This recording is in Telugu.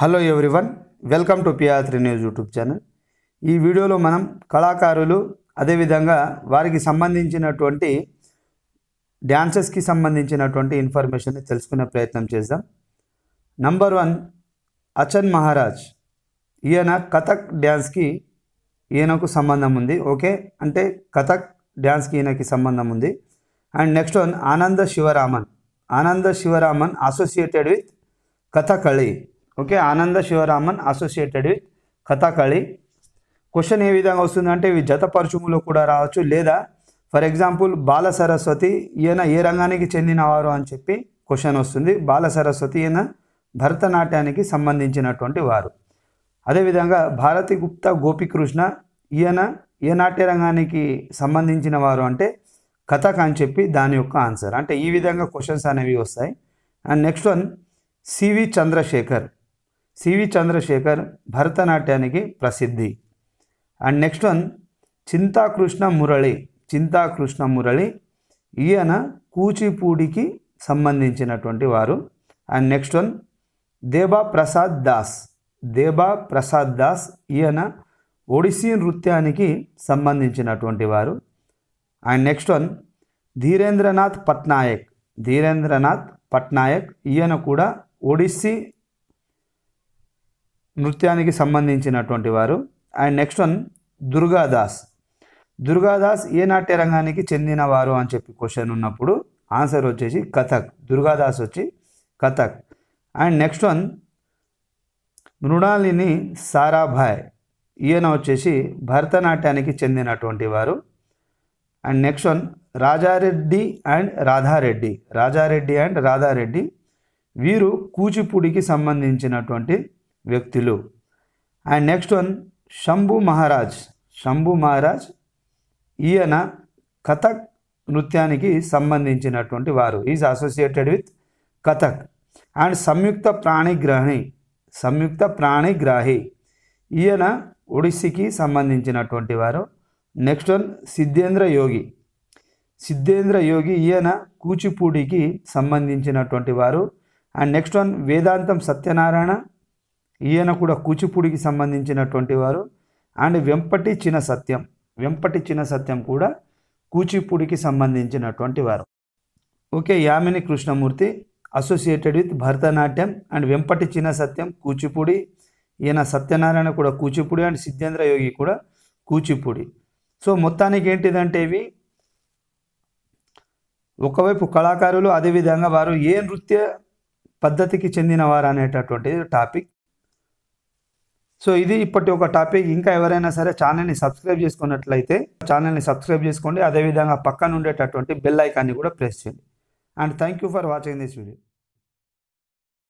hello everyone welcome to PR three news YouTube channel ఈ వీడియోలో మనం కళాకారులు అదేవిధంగా వారికి సంబంధించినటువంటి డ్యాన్సెస్కి సంబంధించినటువంటి ఇన్ఫర్మేషన్ని తెలుసుకునే ప్రయత్నం చేద్దాం నంబర్ వన్ అచన్ మహారాజ్ ఈయన కథక్ డ్యాన్స్కి ఈయనకు సంబంధం ఉంది ఓకే అంటే కథక్ డ్యాన్స్కి ఈయనకి సంబంధం ఉంది and next one Ananda Sivaraman Ananda Sivaraman associated with Kathakali okay Ananda Sivaraman associated with Kathakali question ఏ విధంగా వస్తుందంటే ఇవి జతపరుచుములో కూడా రావచ్చు లేదా ఫర్ ఎగ్జాంపుల్ బాల సరస్వతి ఈయన ఏ రంగానికి చెందినవారు అని చెప్పి క్వశ్చన్ వస్తుంది బాల సరస్వతి ఈయన భరతనాట్యానికి సంబంధించినటువంటి వారు అదేవిధంగా భారతి గుప్త గోపికృష్ణ ఈయన ఏ నాట్య రంగానికి సంబంధించిన వారు అంటే కథక్ అని చెప్పి దాని యొక్క ఆన్సర్ అంటే ఈ విధంగా క్వశ్చన్స్ అనేవి వస్తాయి and next one CV Chandrasekhar CV Chandrasekhar భరతనాట్యానికి ప్రసిద్ధి and next one Chintakrishna Murali Chintakrishna Murali ఈయన కూచిపూడికి సంబంధించినటువంటి వారు and next one Deba Prasad Das Deba Prasad Das ఈయన ఒడిస్సీ నృత్యానికి సంబంధించినటువంటి వారు and next one Dhirendranath Patnaik Dhirendranath Patnaik ఈయన కూడా ఒడిస్సీ నృత్యానికి సంబంధించినటువంటి వారు and next one Durgadas Durgadas ఏ నాట్య రంగానికి చెందినవారు అని చెప్పి క్వశ్చన్ ఉన్నప్పుడు ఆన్సర్ వచ్చేసి కథక్ దుర్గాదాస్ వచ్చి Kathak and next one Mrinalini Sarabhai ఈయన వచ్చేసి భరతనాట్యానికి చెందినటువంటి వారు and next one Raja Reddy and Radha Reddy Raja Reddy and Radha Reddy వీరు కూచిపూడికి సంబంధించినటువంటి వ్యక్తులు and next one Shambhu Maharaj Shambhu Maharaj ఈయన కథక్ నృత్యానికి సంబంధించినటువంటి వారు is associated with Kathak and Sanyukta Panigrahi Sanyukta Panigrahi ఈయన ఒడిస్సీకి సంబంధించినటువంటి వారు నెక్స్ట్ వన్ సిద్ధేంద్ర యోగి సిద్ధేంద్ర యోగి ఈయన కూచిపూడికి సంబంధించినటువంటి వారు అండ్ నెక్స్ట్ వన్ వేదాంతం సత్యనారాయణ ఈయన కూడా కూచిపూడికి సంబంధించినటువంటి వారు అండ్ వెంపటి చిన్న సత్యం వెంపటి చిన్న సత్యం కూడా కూచిపూడికి సంబంధించినటువంటి వారు okay Yamini Krishnamurthy associated with Bharatanatyam and Vempati Chinna Satyam Kuchipudi ఈయన సత్యనారాయణ కూడా కూచిపూడి అండ్ సిద్ధేంద్ర యోగి కూడా కూచిపూడి సో మొత్తానికి ఏంటిదంటే ఇవి ఒకవైపు కళాకారులు అదేవిధంగా వారు ఏ నృత్య పద్ధతికి చెందినవారు అనేటటువంటిది టాపిక్ సో ఇది ఇప్పటి ఒక టాపిక్ ఇంకా ఎవరైనా సరే ఛానల్ని సబ్స్క్రైబ్ చేసుకున్నట్లయితే ఛానల్ని సబ్స్క్రైబ్ చేసుకోండి అదేవిధంగా పక్కన ఉండేటటువంటి బెల్ ఐకాన్ని కూడా ప్రెస్ చేయండి and thank you for watching this video